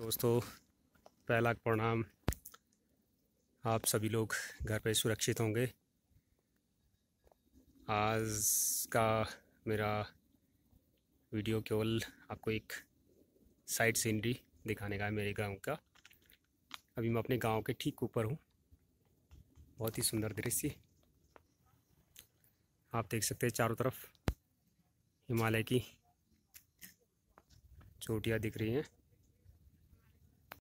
दोस्तों पहला प्रणाम आप सभी लोग घर पे सुरक्षित होंगे आज का मेरा वीडियो केवल आपको एक साइड सीनरी दिखाने का है मेरे गांव का अभी मैं अपने गांव के ठीक ऊपर हूँ बहुत ही सुंदर दृश्य आप देख सकते हैं चारों तरफ हिमालय की चोटियाँ दिख रही हैं